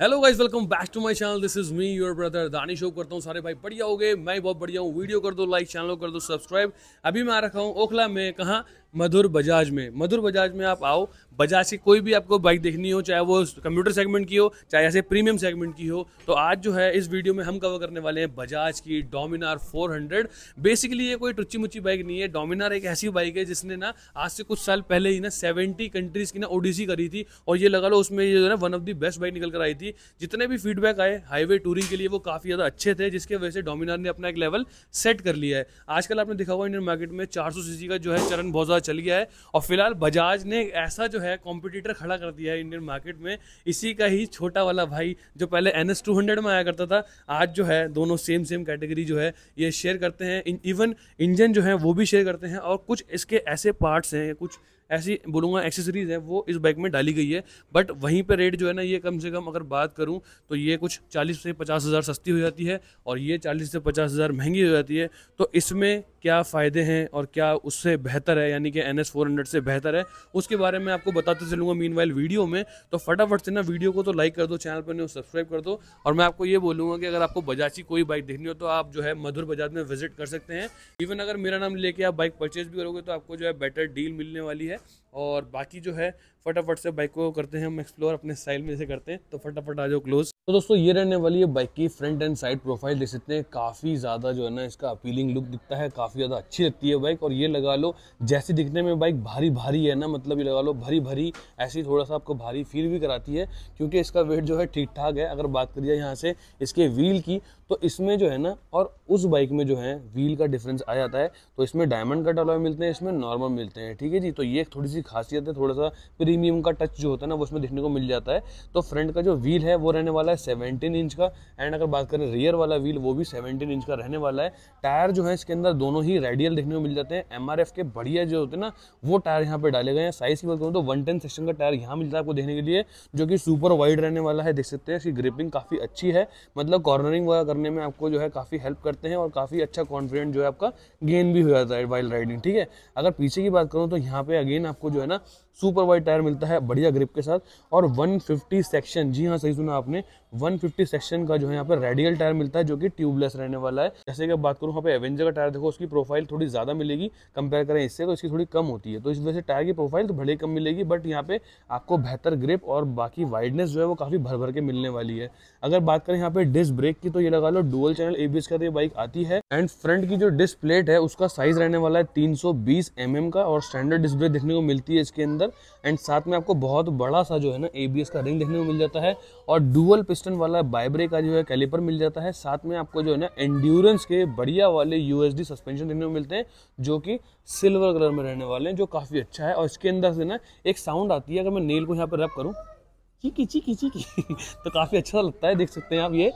hello guys welcome back to my channel this is me your brother Danish show करता हूँ सारे भाई बढ़िया हो गए मैं बहुत बढ़िया हूँ वीडियो कर दो लाइक चैनल कर दो सब्सक्राइब अभी मैं आ रखा हूँ ओखला में कहाँ मधुर बजाज में मधुर बजाज में आप आओ बजाज से कोई भी आपको बाइक देखनी हो चाहे वो कंप्यूटर सेगमेंट की हो चाहे ऐसे प्रीमियम सेगमेंट की हो तो आज जो है इस वीडियो में हम कवर करने वाले हैं बजाज की डोमिनार 400 बेसिकली ये कोई टुच्ची मुच्ची बाइक नहीं है डोमिनार एक ऐसी बाइक है जिसने ना आज से कुछ साल पहले ही ना सेवेंटी कंट्रीज की ना ओडीसी करी थी और ये लगा लो उसमें ये जो है ना one of the best bike निकल कर आई थी थी जितने भी फीडबैक आए हाईवे टूरिंग के लिए वो काफ़ी ज़्यादा अच्छे थे जिसके वजह से डोमिनार ने अपना एक लेवल सेट कर लिया है आजकल आपने देखा हुआ इंडियन मार्केट में चार सौ का जो है चरण बहुत ज़्यादा चल गया है और फिलहाल बजाज ने ऐसा जो है कॉम्पिटिटर खड़ा कर दिया है इंडियन मार्केट में इसी का ही छोटा वाला भाई जो पहले एन एस में आया करता था आज जो है दोनों सेम सेम कैटेगरी जो है ये शेयर करते हैं इवन इंजन जो है वो भी शेयर करते हैं और कुछ इसके ऐसे पार्ट्स हैं कुछ ऐसी बोलूँगा एक्सेसरीज है वो इस बाइक में डाली गई है बट वहीं पर रेट जो है ना ये कम से कम अगर बात करूँ तो ये कुछ चालीस से पचास हज़ार सस्ती हो जाती है और ये चालीस से पचास हज़ार महंगी हो जाती है तो इसमें क्या फ़ायदे हैं और क्या उससे बेहतर है यानी कि एन एस फोर हंड्रेड से बेहतर है उसके बारे में आपको बताते चलूँगा मीन वाइल वीडियो में तो फटाफट से ना वीडियो को तो लाइक कर दो चैनल पर नहीं सब्सक्राइब कर दो और मैं आपको ये बोलूँगा कि अगर आपको बजाज की कोई बाइक देखनी हो तो आप जो है मधुर बजाज में विजिट कर सकते हैं इवन अगर मेरा नाम लेके आप बाइक परचेज भी करोगे तो आपको जो है बेटर डील मिलने वाली है और बाकी जो है फटाफट से बाइक को करते हैं हम एक्सप्लोर अपने स्टाइल में से करते हैं तो फटाफट आ जाओ क्लोज तो दोस्तों ये रहने वाली है बाइक की फ्रंट एंड साइड प्रोफाइल देख सकते हैं काफ़ी ज़्यादा जो है ना इसका अपीलिंग लुक दिखता है काफ़ी ज़्यादा अच्छी लगती है बाइक और ये लगा लो जैसे दिखने में बाइक भारी भारी है ना मतलब ये लगा लो भरी भरी ऐसी थोड़ा सा आपको भारी फील भी कराती है क्योंकि इसका वेट जो है ठीक ठाक है अगर बात करिए यहाँ से इसके व्हील की तो इसमें जो है ना और उस बाइक में जो है व्हील का डिफरेंस आ जाता है तो इसमें डायमंड कट अलॉय मिलते हैं इसमें नॉर्मल मिलते हैं ठीक है जी तो ये एक थोड़ी सी खासियत है थोड़ा सा प्रीमियम का टच जो होता है ना वो उसमें देखने को मिल जाता है तो फ्रंट का जो व्हील है वो रहने वाला है सेवनटीन इंच का एंड अगर बात करें रियर वाला व्हील वो भी सेवनटीन इंच का रहने वाला है टायर जो है इसके अंदर दोनों ही रेडियल देखने को मिल जाते हैं एम के बढ़िया जो होते हैं ना वो टायर यहाँ पर डाले गए हैं साइज की बात करूँ तो वन टेन सेक्शन का टायर यहाँ मिलता है आपको देखने के लिए जो कि सुपर वाइड रहने वाला है देख सकते हैं इसकी ग्रिपिंग काफ़ी अच्छी है मतलब कॉर्नरिंग वगैरह करने में आपको जो है काफ़ी हेल्प करते हैं और काफ़ी अच्छा कॉन्फिडेंट जो है आपका गेन भी हो जाता है वाइल्ड राइडिंग ठीक है अगर पीछे की बात करूँ तो यहाँ पे अगेन आपको जो है ना सुपर वाइड टायर मिलता है बढ़िया ग्रिप के साथ और 150 सेक्शन जी हाँ सही सुना आपने 150 सेक्शन का जो है यहाँ पे रेडियल टायर मिलता है जो कि ट्यूबलेस रहने वाला है जैसे कि बात करूँ यहाँ पे एवेंजर का टायर देखो उसकी प्रोफाइल थोड़ी ज़्यादा मिलेगी कंपेयर करें इससे तो इसकी थोड़ी कम होती है तो इस वजह से टायर की प्रोफाइल तो भले कम मिलेगी बट यहाँ पे आपको बेहतर ग्रिप और बाकी वाइडनेस जो है वो काफ़ी भर भर के मिलने वाली है अगर बात करें यहाँ पे डिस्क ब्रेक की तो ये लगा लो डुअल चैनल एबीएस का तो ये बाइक आती है एंड फ्रंट की जो डिस्क प्लेट है उसका साइज रहने वाला है तीन सौ एम का और स्टैंडर्ड डिस्क ब्रेक देखने को मिलती है इसके अंदर अंदर एंड साथ में आपको बहुत बड़ा सा जो है ना एबीएस का रिंग देखने को मिल जाता है और डुअल पिस्टन वाला बाइब्रे का जो है कैलिपर मिल जाता है साथ में आपको जो है ना एंड्यूरेंस के बढ़िया वाले यूएसडी सस्पेंशन देखने को मिलते हैं जो कि सिल्वर कलर में रहने वाले हैं जो काफ़ी अच्छा है और इसके अंदर से ना एक साउंड आती है अगर मैं नेल को यहाँ पर रब करूँ की चीकी की तो काफ़ी अच्छा लगता है देख सकते हैं आप ये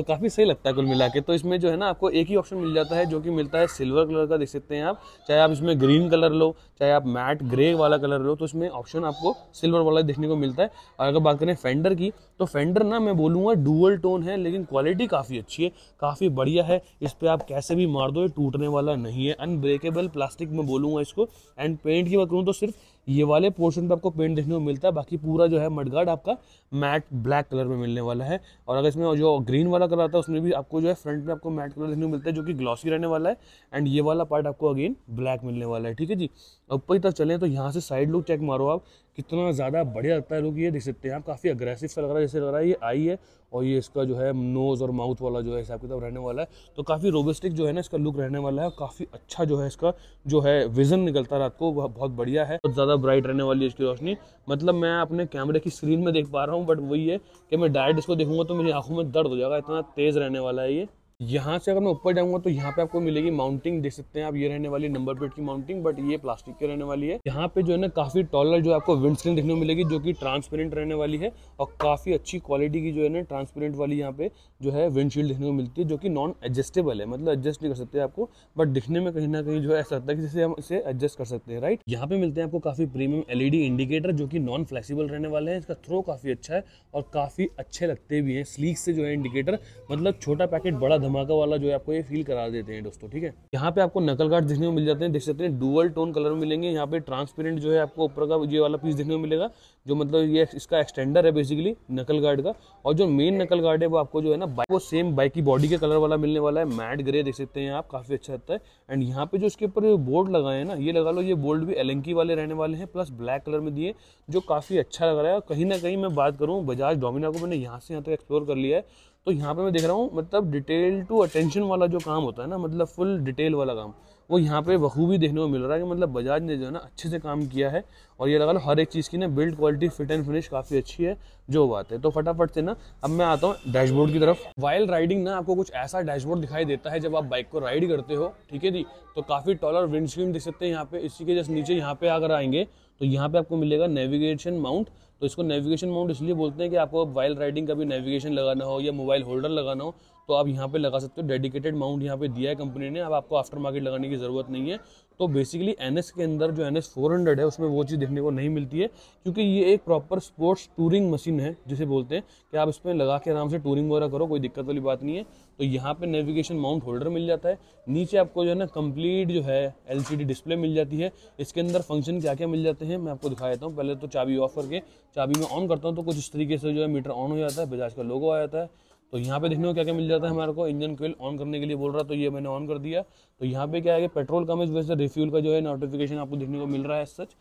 तो काफ़ी सही लगता है कुल मिला के तो इसमें जो है ना आपको एक ही ऑप्शन मिल जाता है जो कि मिलता है सिल्वर कलर का देख सकते हैं आप चाहे आप इसमें ग्रीन कलर लो चाहे आप मैट ग्रे वाला कलर लो तो इसमें ऑप्शन आपको सिल्वर वाला देखने को मिलता है और अगर बात करें फेंडर की तो फेंडर ना मैं बोलूँगा डुअल टोन है लेकिन क्वालिटी काफ़ी अच्छी है काफ़ी बढ़िया है इस पर आप कैसे भी मार दो ये टूटने वाला नहीं है अनब्रेकेबल प्लास्टिक में बोलूँगा इसको एंड पेंट की बात करूँ तो सिर्फ ये वाले पोर्शन पे आपको पेंट देखने को मिलता है बाकी पूरा जो है मडगार्ड आपका मैट ब्लैक कलर में मिलने वाला है और अगर इसमें जो ग्रीन वाला कलर आता है उसमें भी आपको जो है फ्रंट में आपको मैट कलर देखने को मिलता है जो कि ग्लॉसी रहने वाला है एंड ये वाला पार्ट आपको अगेन ब्लैक मिलने वाला है ठीक है जी ऊपर की तरफ चलें तो यहाँ से साइड लुक चेक मारो आप कितना ज़्यादा बढ़िया लगता है लोग ये देख सकते हैं आप काफ़ी अग्रेसिव सा लग रहा है जैसे लग रहा है ये आई है और ये इसका जो है नोज़ और माउथ वाला जो है हिसाब किताब रहने वाला है तो काफ़ी रोबस्टिक जो है ना इसका लुक रहने वाला है काफ़ी अच्छा जो है इसका जो है विजन निकलता रात को वह बहुत बढ़िया है बहुत ज़्यादा ब्राइट रहने वाली है इसकी रोशनी मतलब मैं अपने कैमरे की स्क्रीन में देख पा रहा हूँ बट वही है कि मैं डायरेक्ट इसको देखूंगा तो मेरी आंखों में दर्द हो जाएगा इतना तेज़ रहने वाला है ये यहाँ से अगर मैं ऊपर जाऊंगा तो यहाँ पे आपको मिलेगी माउंटिंग देख सकते हैं आप ये रहने वाली नंबर प्लेट की माउंटिंग बट ये प्लास्टिक की रहने वाली है यहाँ पे जो है ना काफी टॉलर जो आपको विंड स्क्रीन देखने को मिलेगी जो कि ट्रांसपेरेंट रहने वाली है और काफी अच्छी क्वालिटी की जो है ना ट्रांसपेरेंट वाली यहाँ पे जो है विंडशील्ड देखने को मिलती है जो कि नॉन एडजस्टेबल है मतलब एडजस्ट नहीं कर सकते आपको बट दिखने में कहीं ना कहीं जो है ऐसा लगता है कि हम इसे एडजस्ट कर सकते हैं राइट यहाँ पे मिलते हैं आपको काफी प्रीमियम एलईडी इंडिकेटर जो की नॉन फ्लेक्सीबल रहने वाले हैं इसका थ्रो काफी अच्छा है और काफी अच्छे लगते भी है स्लीक से जो है इंडिकेटर मतलब छोटा पैकेट बड़ा धमाका वाला जो है आपको ये फील करा देते हैं दोस्तों ठीक है यहाँ पे आपको नकल गार्ड देखने को मिल जाते हैं देख सकते हैं डुअल टोन कलर में मिलेंगे यहाँ पे ट्रांसपेरेंट जो है आपको ऊपर का ये वाला पीस देखने को मिलेगा जो मतलब ये इसका एक्सटेंडर है बेसिकली नकल गार्ड का और जो मेन नकल गार्ड है वो आपको जो है ना बाइक वो सेम बाइक की बॉडी के कलर वाला मिलने वाला है मैट ग्रे देख सकते हैं आप काफ़ी अच्छा रहता है एंड यहाँ पे जो इसके ऊपर बोर्ड लगाए हैं ना ये लगा लो ये बोर्ड भी एलंकी वाले रहने वाले हैं प्लस ब्लैक कलर में दिए जो काफ़ी अच्छा लग रहा है कहीं ना कहीं मैं बात करूँ बजाज डोमिना को मैंने यहाँ से यहाँ तक एक्सप्लोर कर लिया है तो यहाँ पे मैं देख रहा हूँ मतलब डिटेल टू अटेंशन वाला जो काम होता है ना मतलब फुल डिटेल वाला काम वो यहाँ पे बखूबी देखने को मिल रहा है कि मतलब बजाज ने जो है ना अच्छे से काम किया है और ये लगा लो हर एक चीज़ की ना build quality fit and finish काफ़ी अच्छी है जो बात है तो फटाफट से ना अब मैं आता हूँ डैशबोर्ड की तरफ वाइल राइडिंग ना आपको कुछ ऐसा डैशबोर्ड दिखाई देता है जब आप बाइक को राइड करते हो ठीक है जी तो काफ़ी टॉलर विंडस्क्रीन देख सकते हैं यहाँ पे इसी के जस्ट नीचे यहाँ पे अगर आएंगे तो यहाँ पे आपको मिलेगा नेविगेशन माउंट तो इसको नेविगेशन माउंट इसलिए बोलते हैं कि आपको वाइल राइडिंग का भी नेविगेशन लगाना हो या मोबाइल होल्डर लगाना हो तो आप यहाँ पे लगा सकते हो डेडिकेटेड माउंट यहाँ पे दिया है कंपनी ने अब आपको आफ्टर मार्केट लगाने की ज़रूरत नहीं है तो बेसिकली एन के अंदर जो एन एस है उसमें वो चीज़ देखने को नहीं मिलती है क्योंकि ये एक प्रॉपर स्पोर्ट्स टूरिंग मशीन है जिसे बोलते हैं कि आप इसमें लगा के आराम से टूरिंग वगैरह करो कोई दिक्कत वाली बात नहीं है तो यहाँ पे नेविगेशन माउंट होल्डर मिल जाता है नीचे आपको जो है ना कंप्लीट जो है एल डिस्प्ले मिल जाती है इसके अंदर फंक्शन क्या क्या मिल जाते हैं मैं आपको दिखा देता हूँ पहले तो चाबी ऑफ करके चाबी में ऑन करता हूँ तो कुछ इस तरीके से जो है मीटर ऑन हो जाता है बजाज का लोगो आ जाता है तो यहाँ पे देखने को क्या क्या मिल जाता है हमारे को इंजन कोयल ऑन करने के लिए बोल रहा तो ये मैंने ऑन कर दिया तो यहाँ पे क्या है कि पेट्रोल कम इस वजह से रिफ्यूल का जो है नोटिफिकेशन आपको देखने को मिल रहा है सच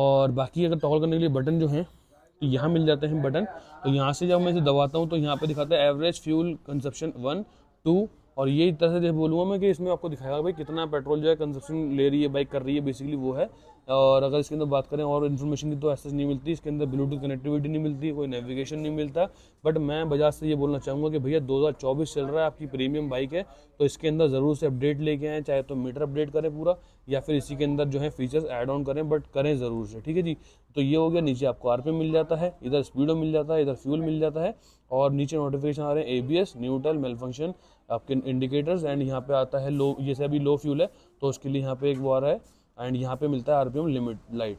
और बाकी अगर टॉल करने के लिए बटन जो है तो यहाँ मिल जाते हैं बटन तो यहाँ से जब मैं इसे दबाता हूँ तो यहाँ पे दिखाता है average fuel consumption one two और ये तरह से बोलूँगा मैं कि इसमें आपको दिखाएगा भाई कितना पेट्रोल जो है कंजप्शन ले रही है बाइक कर रही है बेसिकली वो है और अगर इसके अंदर बात करें और इन्फॉर्मेशन की तो ऐसे नहीं मिलती इसके अंदर ब्लूटूथ कनेक्टिविटी नहीं मिलती कोई नेविगेशन नहीं मिलता बट मैं बजाज से ये बोलना चाहूँगा कि भैया 2024 चल रहा है आपकी प्रीमियम बाइक है तो इसके अंदर ज़रूर से अपडेट लेके आएँ चाहे तो मीटर अपडेट करें पूरा या फिर इसी के अंदर जो है फीचर्स ऐड ऑन करें बट करें ज़रूर से ठीक है जी तो ये हो गया नीचे आपको आर मिल जाता है इधर स्पीडो मिल जाता है इधर फ्यूल मिल जाता है और नीचे नोटिफिकेशन आ रहे हैं A B S neutral malfunction आपके इंडिकेटर्स एंड यहाँ पे आता है लो ये से अभी लो फ्यूल है तो उसके लिए यहाँ पे एक वो आ रहा है एंड यहाँ पे मिलता है एम लिमिट लाइट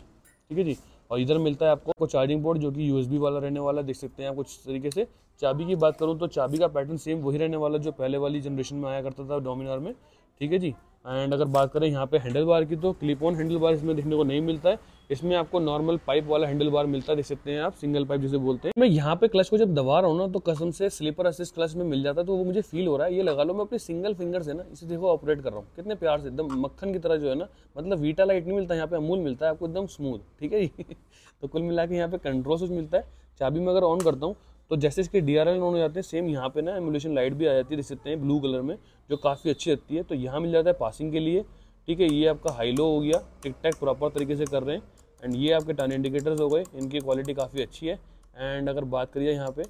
ठीक है जी और इधर मिलता है आपको चार्जिंग बोर्ड जो कि बी वाला रहने वाला देख सकते हैं आप कुछ तरीके से चाबी की बात करूँ तो चाबी का पैटर्न सेम वही रहने वाला जो पहले वाली जनरेशन में आया करता था डोमिनार में ठीक है जी एंड अगर बात करें यहाँ पे हैंडल बार की तो क्लिप ऑन हैंडल बार इसमें देखने को नहीं मिलता है इसमें आपको नॉर्मल पाइप वाला हैंडल बार मिलता है देख सकते हैं आप सिंगल पाइप जिसे बोलते हैं मैं यहाँ पे क्लच को जब दबा रहा हूँ ना तो कसम से स्लीपर असिस्ट क्लच में मिल जाता है तो वो मुझे फील हो रहा है ये लगा लो मैं अपने सिंगल फिंगर से ना इसे देखो ऑपरेट कर रहा हूँ कितने प्यार से एकदम मक्खन की तरह जो है ना मतलब वीटा लाइट नहीं मिलता है यहाँ पे अमूल मिलता है आपको एकदम स्मूथ ठीक है तो कुल मिला के यहाँ पे कंट्रोल स्विच मिलता है चाबी में अगर ऑन करता हूँ तो जैसे इसके डी आर एल ऑन हो जाते हैं सेम यहाँ पे ना एमुलेशन लाइट भी आ जाती है देख सकते हैं ब्लू कलर में जो काफ़ी अच्छी लगती है तो यहाँ मिल जाता है पासिंग के लिए ठीक है ये आपका हाई लो हो गया टिक टैक प्रॉपर तरीके से कर रहे हैं एंड ये आपके टर्न इंडिकेटर्स हो गए इनकी क्वालिटी काफ़ी अच्छी है एंड अगर बात करिए यहाँ पे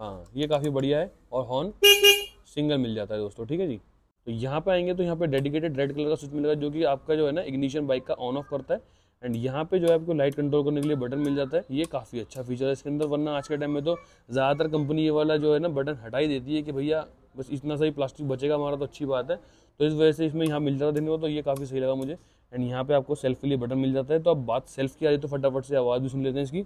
हाँ ये काफ़ी बढ़िया है और हॉर्न सिंगल मिल जाता है दोस्तों ठीक है जी तो यहाँ पे आएंगे तो यहाँ पे डेडिकेटेड रेड कलर का स्विच मिलेगा जो कि आपका जो है ना इग्निशन बाइक का ऑन ऑफ करता है एंड यहाँ पे जो है आपको लाइट कंट्रोल करने के लिए बटन मिल जाता है ये काफ़ी अच्छा फीचर है इसके अंदर वरना आज के टाइम में तो ज़्यादातर कंपनी ये वाला जो है ना बटन हटाई देती है कि भैया बस इतना सही प्लास्टिक बचेगा हमारा तो अच्छी बात है तो इस वजह से इसमें यहाँ मिल जाता है देखने को तो ये काफ़ी सही लगा मुझे एंड यहाँ पे आपको सेल्फ के लिए बटन मिल जाता है तो अब बात सेल्फ की आ रही तो फटाफट से आवाज़ भी सुन लेते हैं इसकी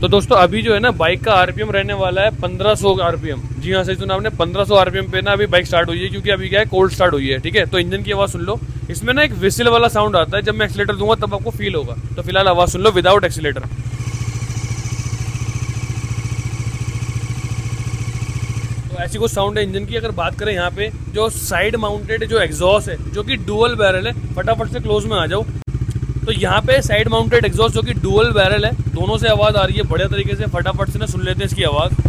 तो दोस्तों अभी जो है ना बाइक का आरपीएम रहने वाला है 1500 सौ आरपीएम जी हाँ सही सुना आपने 1500 आरपीएम पे ना अभी बाइक स्टार्ट हुई है क्योंकि अभी क्या है कोल्ड स्टार्ट हुई है ठीक है तो इंजन की आवाज़ सुन लो इसमें ना एक विसिल वाला साउंड आता है जब मैं एक्सीटर दूंगा तब आपको फील होगा तो फिलहाल आवाज़ सुन लो विदाउट एक्सीटर तो ऐसी कुछ साउंड है इंजन की अगर बात करें यहाँ पे जो साइड माउंटेड जो एग्जॉस्ट है जो कि डुअल बैरल है फटाफट से क्लोज में आ जाओ तो यहाँ पे साइड माउंटेड एग्जॉस्ट जो कि डुअल बैरल है दोनों से आवाज़ आ रही है बढ़िया तरीके से फटाफट से ना सुन लेते हैं इसकी आवाज़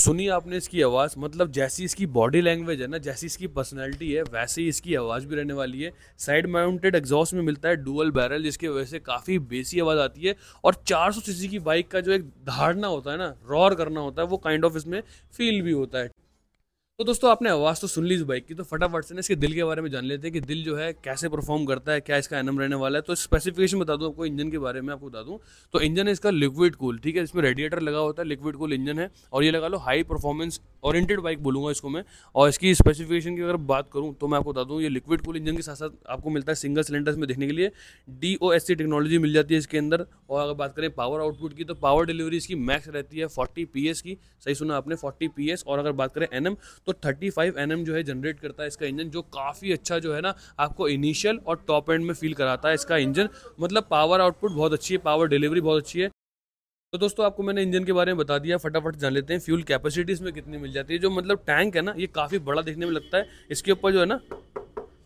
सुनी आपने इसकी आवाज़ मतलब जैसी इसकी बॉडी लैंग्वेज है ना जैसी इसकी पर्सनैलिटी है वैसे ही इसकी आवाज़ भी रहने वाली है साइड माउंटेड एग्जॉस्ट में मिलता है डुअल बैरल जिसकी वजह से काफ़ी बेसी आवाज़ आती है और 400 सीसी की बाइक का जो एक धारना होता है ना रॉर करना होता है वो काइंड ऑफ इसमें फील भी होता है तो दोस्तों आपने आवाज़ तो सुन ली इस बाइक की तो फटाफट से ना इसके दिल के बारे में जान लेते हैं कि दिल जो है कैसे परफॉर्म करता है क्या इसका एनम रहने वाला है तो स्पेसिफिकेशन बता दूं आपको इंजन के बारे में आपको बता दूं तो इंजन है इसका लिक्विड कूल ठीक है इसमें रेडिएटर लगा होता है लिक्विड कूल इंजन है और ये लगा लो हाई परफॉर्मेंस ऑरेंटेड बाइक बोलूंगा इसको मैं और इसकी स्पेसिफिकेशन की अगर बात करूँ तो मैं आपको बता दूँ ये लिक्विड कूल इंजन के साथ साथ आपको मिलता है सिंगल सिलेंडर में देखने के लिए डी टेक्नोलॉजी मिल जाती है इसके अंदर और अगर बात करें पावर आउटपुट की तो पावर डिलीवरी इसकी मैक्स रहती है फोर्टी पी की सही सुना आपने फोर्टी पी और अगर बात करें एन तो तो 35 फाइव mm जो है जनरेट करता है इसका इंजन जो काफ़ी अच्छा जो है ना आपको इनिशियल और टॉप एंड में फील कराता है इसका इंजन मतलब पावर आउटपुट बहुत अच्छी है पावर डिलीवरी बहुत अच्छी है तो दोस्तों आपको मैंने इंजन के बारे में बता दिया फटाफट जान लेते हैं फ्यूल कैपेसिटी इसमें कितनी मिल जाती है जो मतलब टैंक है ना ये काफ़ी बड़ा देखने में लगता है इसके ऊपर जो है ना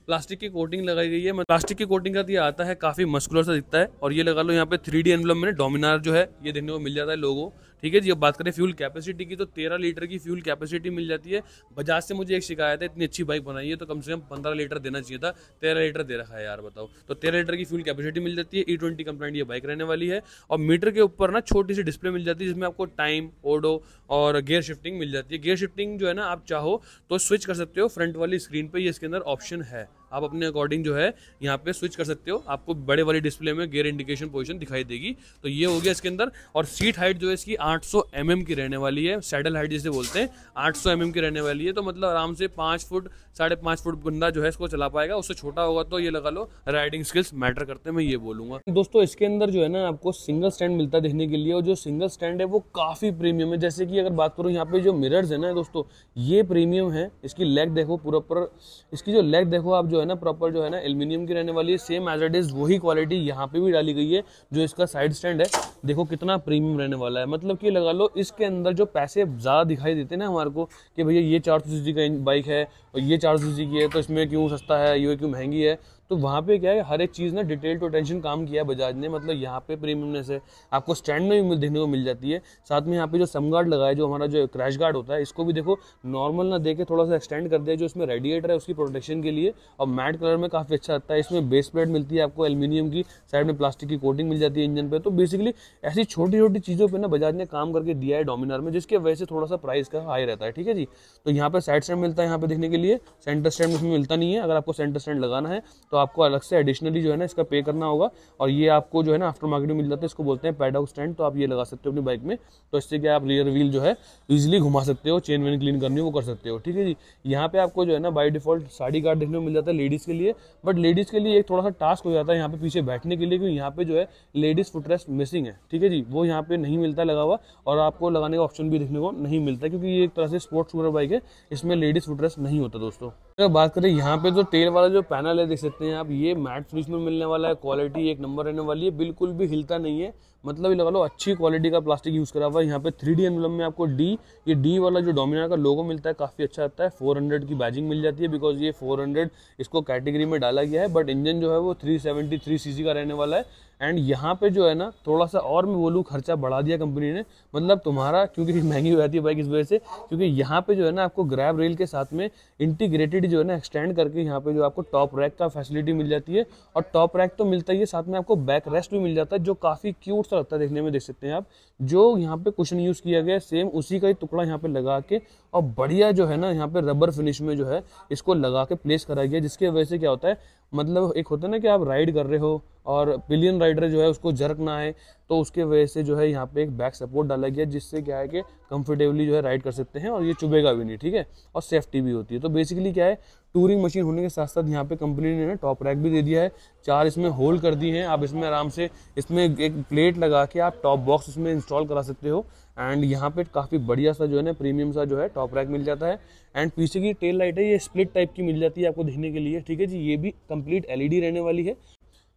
प्लास्टिक की कोटिंग लगाई गई है प्लास्टिक मतलब की कोटिंग का तो ये आता है काफ़ी मस्कुलर सा दिखता है और ये लगा लो यहाँ पे थ्री डी एनवलम में डोमिनार जो है ये देखने को मिल जाता है लोगों ठीक है जी अब बात करें फ्यूल कैपेसिटी की तो तेरह लीटर की फ्यूल कैपेसिटी मिल जाती है बजाज से मुझे एक शिकायत है इतनी अच्छी बाइक बनाई है तो कम से कम पंद्रह लीटर देना चाहिए था तेरह लीटर दे रखा है यार बताओ तो तेरह लीटर की फ्यूल कैपेसिटी मिल जाती है ई ट्वेंटी कंप्लेंट ये बाइक रहने वाली है और मीटर के ऊपर ना छोटी सी डिस्प्ले मिल जाती है जिसमें आपको टाइम ओडो और गियर शिफ्टिंग मिल जाती है गियर शिफ्टिंग जो है ना आप चाहो तो स्विच कर सकते हो फ्रंट वाली स्क्रीन पर ये इसके अंदर ऑप्शन है आप अपने अकॉर्डिंग जो है यहाँ पे स्विच कर सकते हो आपको बड़े वाले डिस्प्ले में गेयर इंडिकेशन पोजिशन दिखाई देगी तो ये हो गया इसके अंदर और सीट हाइट जो है इसकी आठ सौ mm की रहने वाली है सैडल हाइट जिसे बोलते हैं आठ सौ mm की रहने वाली है तो मतलब आराम से पाँच फुट साढ़े पाँच फुट बंदा जो है इसको चला पाएगा उससे छोटा होगा तो ये लगा लो राइडिंग स्किल्स मैटर करते हैं मैं ये बोलूंगा दोस्तों इसके अंदर जो है ना आपको सिंगल स्टैंड मिलता है देखने के लिए और जो सिंगल स्टैंड है वो काफ़ी प्रीमियम है जैसे कि अगर बात करूँ यहाँ पे जो मिरर्स है ना दोस्तों ये प्रीमियम है इसकी लेग देखो पूरा पूरा इसकी जो लेग देखो आप जो है है ना प्रॉपर जो है ना एल्यूमिनियम की रहने वाली है सेम एज इट इज़ वही क्वालिटी यहाँ पे भी डाली गई है जो इसका साइड स्टैंड है देखो कितना प्रीमियम रहने वाला है मतलब कि लगा लो इसके अंदर जो पैसे ज़्यादा दिखाई देते हैं ना हमारे को कि भैया ये चार सौ सी का बाइक है और ये चार सौ सी की है तो इसमें क्यों सस्ता है ये क्यों महंगी है तो वहाँ पे क्या है हर एक चीज़ ना डिटेल टू अटेंशन काम किया है बजाज ने मतलब यहाँ पे प्रीमियमनेस है आपको स्टैंड में भी देखने को मिल जाती है साथ में यहाँ पे जो सम गार्ड है जो हमारा जो क्रैश गार्ड होता है इसको भी देखो नॉर्मल ना देखे थोड़ा सा एक्सटेंड कर दिया जो इसमें रेडिएटर है उसकी प्रोटेक्शन के लिए और मैट कलर में काफ़ी अच्छा आता है इसमें बेस प्लेट मिलती है आपको एल्यूमिनियम की साइड में प्लास्टिक की कोटिंग मिल जाती है इंजन पर तो बेसिकली ऐसी छोटी छोटी चीज़ों पर ना बजाज ने काम करके दिया है डोमिनार में जिसकी वजह से थोड़ा सा प्राइस का हाई रहता है ठीक है जी तो यहाँ पर साइड स्टैंड मिलता है यहाँ पे देखने के लिए सेंटर स्टैंड में मिलता नहीं है अगर आपको सेंटर स्टैंड लगाना है तो आपको अलग से एडिशनली जो है ना इसका पे करना होगा और ये आपको जो है ना आफ्टर मार्केट में मिल जाता है इसको बोलते हैं पैडाउ स्टैंड तो आप ये लगा सकते हो अपनी बाइक में तो इससे क्या आप रियर व्हील जो है ईजिली घुमा सकते हो चेन वेन क्लीन करनी हो वो कर सकते हो ठीक है जी यहाँ पे आपको जो है ना बाई डिफॉल्ट साड़ी कार्ड देखने को मिल जाता है लेडीज़ के लिए बट लेडीज़ के लिए एक थोड़ा सा टास्क हो जाता है यहाँ पे पीछे बैठने के लिए क्योंकि यहाँ पे जो है लेडीज़ फुटरेस्ट मिसिंग है ठीक है जी वो यहाँ पे नहीं मिलता लगा हुआ और आपको लगाने का ऑप्शन भी देखने को नहीं मिलता क्योंकि ये एक तरह से स्पोर्ट्स वगैरह बाइक है इसमें लेडीज़ फुटरेस्ट नहीं होता दोस्तों अगर बात करें यहाँ पे जो तेल वाला जो पैनल है देख सकते हैं आप ये मैट फिनिश में मिलने वाला है क्वालिटी एक नंबर रहने वाली है बिल्कुल भी हिलता नहीं है मतलब ये लगा लो अच्छी क्वालिटी का प्लास्टिक यूज़ करा हुआ है यहाँ पे थ्री डी में आपको डी ये डी वाला जो डोमिनार का लोगो मिलता है काफ़ी अच्छा आता है 400 की बैजिंग मिल जाती है बिकॉज ये 400 इसको कैटेगरी में डाला गया है बट इंजन जो है वो 373 सीसी का रहने वाला है एंड यहाँ पे जो है ना थोड़ा सा और मैं बोलूँ खर्चा बढ़ा दिया कंपनी ने मतलब तुम्हारा क्योंकि महंगी हो जाती है बाइक इस वजह से क्योंकि यहाँ पे जो है ना आपको ग्रैब रेल के साथ में इंटीग्रेटेड जो है ना एक्सटेंड करके यहाँ पे जो आपको टॉप रैक का फैसिलिटी मिल जाती है और टॉप रैक तो मिलता ही है साथ में आपको बैक रेस्ट भी मिल जाता है जो काफ़ी क्यूट सा लगता है देखने में देख सकते हैं आप जो यहाँ पे कुशन यूज़ किया गया सेम उसी का ही टुकड़ा यहाँ पर लगा के और बढ़िया जो है ना यहाँ पर रबर फिनिश में जो है इसको लगा के प्लेस करा गया जिसकी वजह से क्या होता है मतलब एक होता है ना कि आप राइड कर रहे हो और पिलियन राइडर जो है उसको जर्क ना आए तो उसके वजह से जो है यहाँ पे एक बैक सपोर्ट डाला गया जिससे क्या है कि कंफर्टेबली जो है राइड कर सकते हैं और ये चुभेगा भी नहीं ठीक है और सेफ्टी भी होती है तो बेसिकली क्या है टूरिंग मशीन होने के साथ साथ यहाँ पे कंपनी ने टॉप रैक भी दे दिया है चार इसमें होल कर दी हैं आप इसमें आराम से इसमें एक प्लेट लगा के आप टॉप बॉक्स इसमें इंस्टॉल करा सकते हो एंड यहाँ पे काफ़ी बढ़िया सा जो है ना प्रीमियम सा जो है टॉप रैक मिल जाता है एंड पीछे की टेल लाइट है ये स्प्लिट टाइप की मिल जाती है आपको देखने के लिए ठीक है जी ये भी कंप्लीट एलईडी रहने वाली है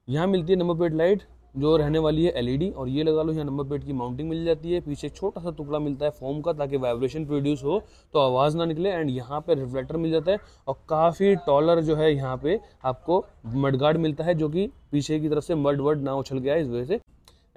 यहाँ मिलती है नंबर प्लेट लाइट जो रहने वाली है एलईडी e और ये लगा लो यहाँ नंबर प्लेट की माउंटिंग मिल जाती है पीछे छोटा सा टुकड़ा मिलता है फोम का ताकि वाइब्रेशन प्रोड्यूस हो तो आवाज़ ना निकले एंड यहाँ पे रिफ्लेक्टर मिल जाता है और काफ़ी टॉलर जो है यहाँ पे आपको मडगार्ड मिलता है जो कि पीछे की तरफ से मड वर्ड ना उछल गया इस वजह से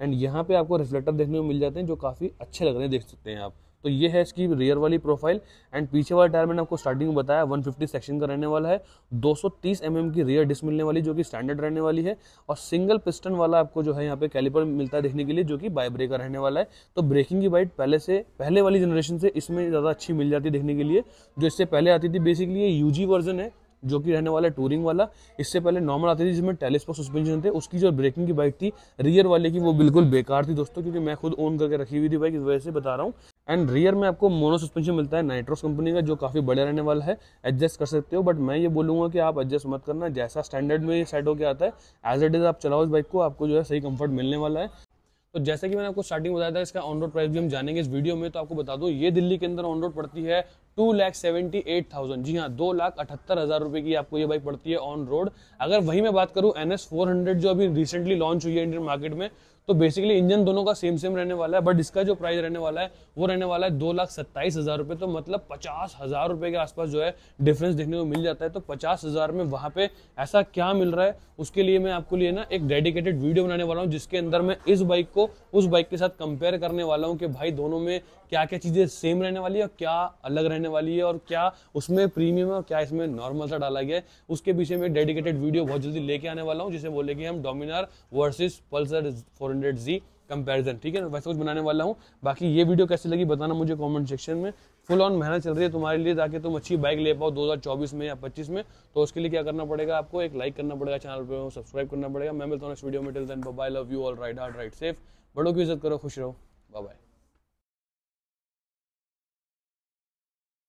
एंड यहाँ पे आपको रिफ्लेक्टर देखने को मिल जाते हैं जो काफ़ी अच्छे लग रहे हैं देख सकते हैं आप तो ये है इसकी रियर वाली प्रोफाइल एंड पीछे वाला टायर मैंने आपको स्टार्टिंग में बताया 150 सेक्शन का रहने वाला है 230 mm की रियर डिस्क मिलने वाली जो कि स्टैंडर्ड रहने वाली है और सिंगल पिस्टन वाला आपको जो है यहाँ पे कैलिपर मिलता है देखने के लिए जो कि बायब्रे का रहने वाला है तो ब्रेकिंग की बाइट पहले से पहले वाली जनरेशन से इसमें ज़्यादा अच्छी मिल जाती है देखने के लिए जो इससे पहले आती थी बेसिकली ये यू वर्जन है जो कि रहने वाला है टूरिंग वाला इससे पहले नॉर्मल आती थी जिसमें टेलिस सस्पेंशन थे उसकी जो ब्रेकिंग की बाइक थी रियर वाले की वो बिल्कुल बेकार थी दोस्तों क्योंकि मैं खुद ओन करके रखी हुई थी बाइक इस वजह से बता रहा हूँ एंड रियर में आपको मोनो सस्पेंशन मिलता है नाइट्रोस कंपनी का जो काफ़ी बढ़िया रहने वाला है एडजस्ट कर सकते हो बट मैं ये बोलूँगा कि आप एडजस्ट मत करना जैसा स्टैंडर्ड में ये सेट होकर आता है एज इट इज़ आप चलाओ इस बाइक को आपको जो है सही कंफर्ट मिलने वाला है तो जैसे कि मैंने आपको स्टार्टिंग बताया था इसका ऑन रोड प्राइस भी हम जानेंगे इस वीडियो में तो आपको बता दूं ये दिल्ली के अंदर ऑन रोड पड़ती है two lakh seventy eight thousand जी हाँ दो लाख अठहत्तर हज़ार रुपये की आपको ये बाइक पड़ती है ऑन रोड अगर वही मैं बात करूँ एन एस फोर हंड्रेड जो अभी रिसेंटली लॉन्च हुई है इंडियन मार्केट में तो बेसिकली इंजन दोनों का सेम सेम रहने वाला है बट इसका जो प्राइस रहने वाला है वो रहने वाला है दो लाख सत्ताईस हज़ार रुपये तो मतलब पचास हज़ार रुपए के आसपास जो है डिफरेंस देखने को मिल जाता है तो पचास हज़ार में वहां पे ऐसा क्या मिल रहा है उसके लिए मैं आपको लिए ना एक डेडिकेटेड वीडियो बनाने वाला हूँ जिसके अंदर मैं इस बाइक को उस बाइक के साथ कंपेयर करने वाला हूँ कि भाई दोनों में क्या क्या चीज़ें सेम रहने वाली है और क्या अलग रहने वाली है और क्या उसमें प्रीमियम है और क्या इसमें नॉर्मल सा डाला गया है उसके पीछे मैं डेडिकेटेड वीडियो बहुत जल्दी लेके आने वाला हूँ जिसे बोलेगी हम Dominar versus Pulsar four hundred जी कंपैरिजन ठीक है वैसा कुछ बनाने वाला हूँ बाकी ये वीडियो कैसी लगी बताना मुझे कमेंट सेक्शन में फुल ऑन मेहनत चल रही है तुम्हारे लिए ताकि तुम अच्छी बाइक ले पाओ 2024 में या 25 में तो उसके लिए क्या करना पड़ेगा आपको एक लाइक करना पड़ेगा चैनल पर सब्सक्राइब करना पड़ेगा मैं मिलता हूँ वीडियो में till then bye love you all ride hard ride safe बड़ों की इज्जत करो खुश रहो बाय